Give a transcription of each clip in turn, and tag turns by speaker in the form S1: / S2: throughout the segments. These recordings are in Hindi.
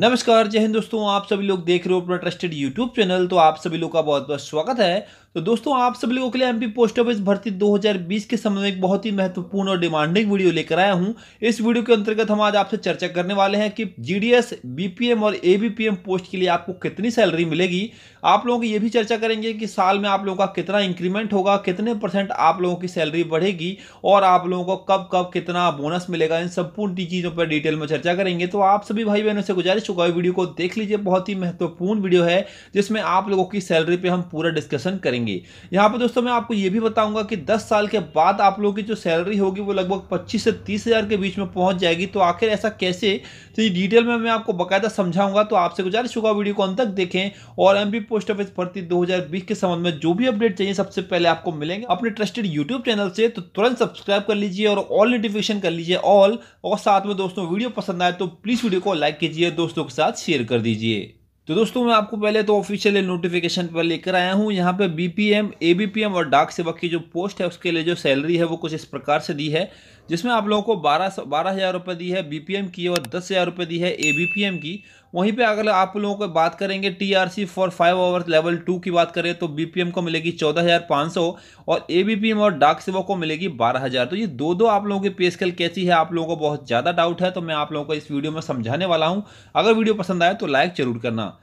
S1: नमस्कार जय हिंद दोस्तों आप सभी लोग देख रहे हो अपना ट्रस्टेड यूट्यूब चैनल तो आप सभी लोग का बहुत बहुत स्वागत है तो दोस्तों आप सब लोगों के लिए एमपी पोस्ट ऑफिस भर्ती 2020 के संबंध में एक बहुत ही महत्वपूर्ण और डिमांडिंग वीडियो लेकर आया हूं इस वीडियो के अंतर्गत हम आज आपसे चर्चा करने वाले हैं कि जीडीएस बीपीएम और एबीपीएम पोस्ट के लिए आपको कितनी सैलरी मिलेगी आप लोगों की ये भी चर्चा करेंगे कि साल में आप लोगों का कितना इंक्रीमेंट होगा कितने परसेंट आप लोगों की सैलरी बढ़ेगी और आप लोगों को कब कब कितना बोनस मिलेगा इन संपूर्ण चीज़ों पर डिटेल में चर्चा करेंगे तो आप सभी भाई बहनों से गुजारिश होगा वीडियो को देख लीजिए बहुत ही महत्वपूर्ण वीडियो है जिसमें आप लोगों की सैलरी पर हम पूरा डिस्कशन करेंगे करेंगे यहाँ पर दोस्तों मैं आपको ये भी बताऊंगा कि 10 साल के बाद आप लोगों की जो सैलरी होगी वो लगभग 25 से तीस हज़ार के बीच में पहुँच जाएगी तो आखिर ऐसा कैसे तो ये डिटेल में मैं आपको बाकायदा समझाऊंगा तो आपसे गुजारिश होगा वीडियो को अंत तक देखें और एम पोस्ट ऑफिस भर्ती दो के संबंध में जो भी अपडेट चाहिए सबसे पहले आपको मिलेंगे अपने ट्रस्टेड यूट्यूब चैनल से तो तुरंत सब्सक्राइब कर लीजिए और ऑल नोटिफिकेशन कर लीजिए ऑल और साथ में दोस्तों वीडियो पसंद आए तो प्लीज़ वीडियो को लाइक कीजिए दोस्तों के साथ शेयर कर दीजिए तो दोस्तों मैं आपको पहले तो ऑफिशियल नोटिफिकेशन पर लेकर आया हूँ यहाँ पे बीपीएम एबीपीएम और डाक सेवक की जो पोस्ट है उसके लिए जो सैलरी है वो कुछ इस प्रकार से दी है जिसमें आप लोगों को बारह बारह हज़ार रुपये दी है बीपीएम की और दस हज़ार रुपये दी है एबीपीएम की वहीं पे अगर आप लोगों को बात करेंगे TRC for five hours level two की बात करें तो बीपीएम को मिलेगी चौदह हज़ार पाँच सौ और एबीपीएम और डाक सेवा को मिलेगी बारह हज़ार तो ये दो दो आप लोगों की पे स्केल कैसी है आप लोगों को बहुत ज़्यादा डाउट है तो मैं आप लोगों को इस वीडियो में समझाने वाला हूँ अगर वीडियो पसंद आए तो लाइक ज़रूर करना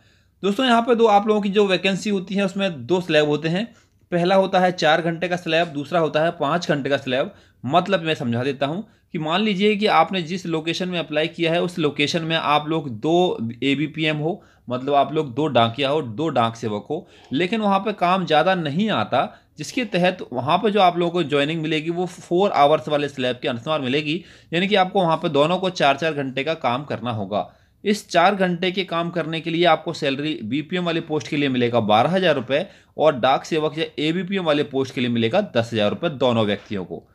S1: दोस्तों यहाँ पर दो आप लोगों की जो वैकेंसी होती है उसमें दो स्लैब होते हैं पहला होता है चार घंटे का स्लैब दूसरा होता है पाँच घंटे का स्लैब मतलब मैं समझा देता हूँ कि मान लीजिए कि आपने जिस लोकेशन में अप्लाई किया है उस लोकेशन में आप लोग दो ए बी पी एम हो मतलब आप लोग दो डाकिया हो दो डाक सेवक हो लेकिन वहाँ पर काम ज़्यादा नहीं आता जिसके तहत वहाँ पर जो आप लोगों को ज्वाइनिंग मिलेगी वो फोर आवर्स वाले स्लैब के अनुसार मिलेगी यानी कि आपको वहाँ पे दोनों को चार चार घंटे का काम करना होगा इस चार घंटे के काम करने के लिए आपको सैलरी बीपीएम वाले पोस्ट के लिए मिलेगा बारह हज़ार रुपये और डाक सेवक या एबीपीएम वाले पोस्ट के लिए मिलेगा दस हज़ार रुपये दोनों व्यक्तियों को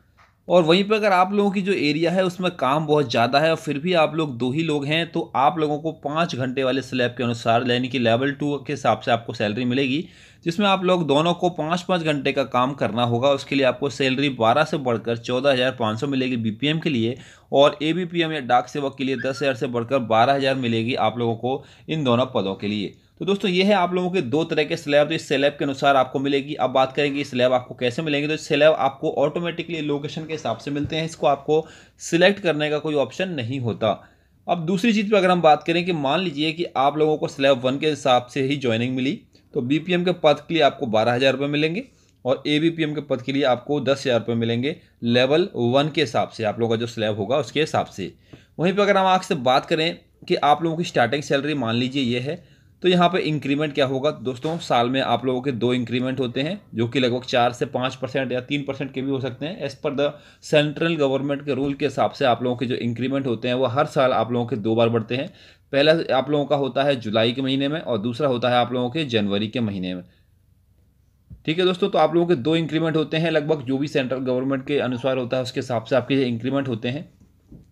S1: और वहीं पर अगर आप लोगों की जो एरिया है उसमें काम बहुत ज़्यादा है और फिर भी आप लोग दो ही लोग हैं तो आप लोगों को पाँच घंटे वाले स्लैब के अनुसार यानी कि लेवल टू के हिसाब से आपको सैलरी मिलेगी जिसमें आप लोग दोनों को पाँच पाँच घंटे का काम करना होगा उसके लिए आपको सैलरी बारह से बढ़कर चौदह हज़ार पाँच सौ मिलेगी बीपीएम के लिए और एम या डाक सेवक के लिए दस हज़ार से बढ़कर बारह हज़ार मिलेगी आप लोगों को इन दोनों पदों के लिए तो दोस्तों ये है आप लोगों के दो तरह के स्लैब तो इस स्लैब के अनुसार आपको मिलेगी अब बात करेंगे इस स्लैब आपको कैसे मिलेंगे तो स्लैब आपको ऑटोमेटिकली लोकेशन के हिसाब से मिलते हैं इसको आपको सिलेक्ट करने का कोई ऑप्शन नहीं होता अब दूसरी चीज़ पर अगर हम बात करें कि मान लीजिए कि आप लोगों को स्लैब वन के हिसाब से ही ज्वाइनिंग मिली तो बी के पद के लिए आपको बारह हज़ार रुपये मिलेंगे और ए बी पी एम के पद के लिए आपको दस हज़ार रुपये मिलेंगे लेवल वन के हिसाब से आप लोगों का जो स्लैब होगा उसके हिसाब से वहीं पर अगर हम आपसे बात करें कि आप लोगों की स्टार्टिंग सैलरी मान लीजिए ये है तो यहाँ पे इंक्रीमेंट क्या होगा दोस्तों साल में आप लोगों के दो इंक्रीमेंट होते हैं जो कि लगभग चार से पाँच परसेंट या तीन परसेंट के भी हो सकते हैं as per the central government के रूल के हिसाब से आप लोगों के जो इंक्रीमेंट होते हैं वो हर साल आप लोगों के दो बार बढ़ते हैं पहला आप लोगों का होता है जुलाई के महीने में और दूसरा होता है आप लोगों के जनवरी के महीने में ठीक है दोस्तों तो आप लोगों के दो इंक्रीमेंट होते हैं लगभग जो भी सेंट्रल गवर्नमेंट के अनुसार होता है उसके हिसाब से आपके इंक्रीमेंट होते हैं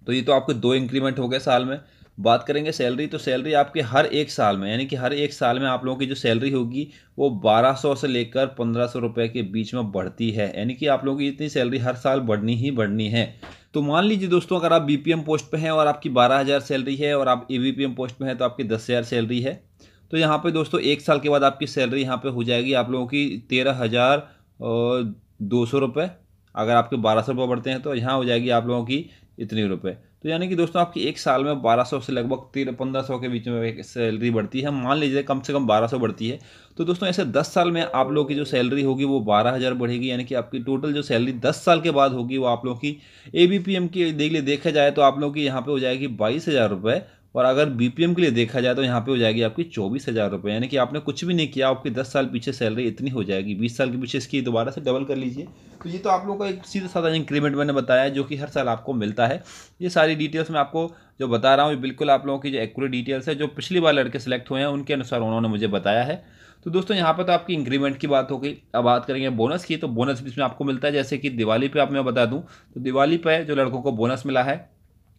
S1: तो ये तो आपके दो इंक्रीमेंट हो गए साल में बात करेंगे सैलरी तो सैलरी आपके हर एक साल में यानी कि हर एक साल में आप लोगों की जो सैलरी होगी वो 1200 से लेकर 1500 रुपए के बीच में बढ़ती है यानी कि आप लोगों की इतनी सैलरी हर साल बढ़नी ही बढ़नी है तो मान लीजिए दोस्तों अगर आप बी पोस्ट पर हैं और आपकी बारह सैलरी है और आप ए पोस्ट पर हैं तो आपकी दस सैलरी है तो यहाँ पर दोस्तों एक साल के बाद आपकी सैलरी यहाँ पर हो जाएगी आप लोगों की तेरह हज़ार दो सौ रुपये अगर आपके बारह सौ रुपये बढ़ते हैं तो यहाँ हो जाएगी आप लोगों की इतनी रुपये तो यानी कि दोस्तों आपकी एक साल में 1200 से लगभग तेरह पंद्रह के बीच में सैलरी बढ़ती है मान लीजिए कम से कम 1200 बढ़ती है तो दोस्तों ऐसे 10 साल में आप लोगों की जो सैलरी होगी वो 12000 बढ़ेगी यानी कि आपकी टोटल जो सैलरी 10 साल के बाद होगी वो आप लोगों की ए बी पी एम की देख लिए देखा जाए तो आप लोगों की यहाँ पर हो जाएगी बाईस हज़ार और अगर बीपीएम के लिए देखा जाए तो यहाँ पे हो जाएगी आपकी चौबीस हज़ार रुपये यानी कि आपने कुछ भी नहीं किया आपकी दस साल पीछे सैलरी इतनी हो जाएगी बीस साल के पीछे इसकी दोबारा से डबल कर लीजिए तो ये तो आप लोगों का एक सीधा साधा इंक्रीमेंट मैंने बताया जो कि हर साल आपको मिलता है ये सारी डिटेल्स मैं आपको जो बता रहा हूँ ये बिल्कुल आप लोगों की जो एक्यूरेट डिटेल्स है जो पिछली बार लड़के सेलेक्ट हुए हैं उनके अनुसार उन्होंने मुझे बताया है तो दोस्तों यहाँ पर तो आपकी इंक्रीमेंट की बात हो गई अब बात करेंगे बोनस की तो बोनस भी इसमें आपको मिलता है जैसे कि दिवाली पे आप मैं बता दूँ तो दिवाली पर जो लड़कों को बोनस मिला है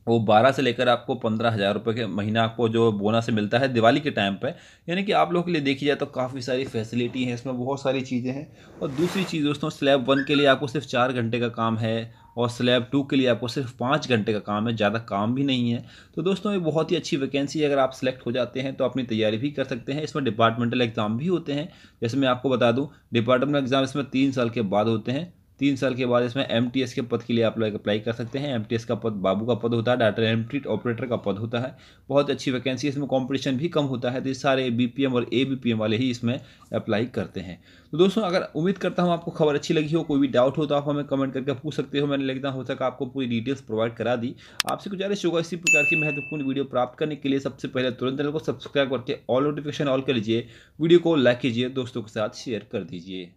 S1: वो बारह से लेकर आपको पंद्रह हज़ार रुपये के महीना आपको जो बोनस मिलता है दिवाली के टाइम पे यानी कि आप लोगों के लिए देखी जाए तो काफ़ी सारी फैसिलिटी हैं इसमें बहुत सारी चीज़ें हैं और दूसरी चीज़ दोस्तों स्लैब वन के लिए आपको सिर्फ चार घंटे का काम है और स्लैब टू के लिए आपको सिर्फ पाँच घंटे का काम है ज़्यादा काम भी नहीं है तो दोस्तों ये बहुत ही अच्छी वैकेंसी है अगर आप सेलेक्ट हो जाते हैं तो अपनी तैयारी भी कर सकते हैं इसमें डिपार्टमेंटल एग्ज़ाम भी होते हैं जैसे मैं आपको बता दूँ डिपार्टमेंटल एग्ज़ाम इसमें तीन साल के बाद होते हैं तीन साल के बाद इसमें एम के पद के लिए आप लोग अप्लाई कर सकते हैं एम का पद बाबू का पद होता है डाटा एंट्री ऑपरेटर का पद होता है बहुत अच्छी वैकेंसी इसमें कंपटीशन भी कम होता है तो सारे बी और ए वाले ही इसमें अप्लाई करते हैं तो दोस्तों अगर उम्मीद करता हूँ आपको खबर अच्छी लगी हो कोई भी डाउट हो तो आप हमें कमेंट करके पूछ सकते हो मैंने लगता हो सका आपको पूरी डिटेल्स प्रोवाइड करा दी आपसे गुजारिश होगा इसी प्रकार की महत्वपूर्ण वीडियो प्राप्त करने के लिए सबसे पहले तुरंत चैनल को सब्सक्राइब करके ऑल नोटिफिकेशन ऑल कर लीजिए वीडियो को लाइक कीजिए दोस्तों के साथ शेयर कर दीजिए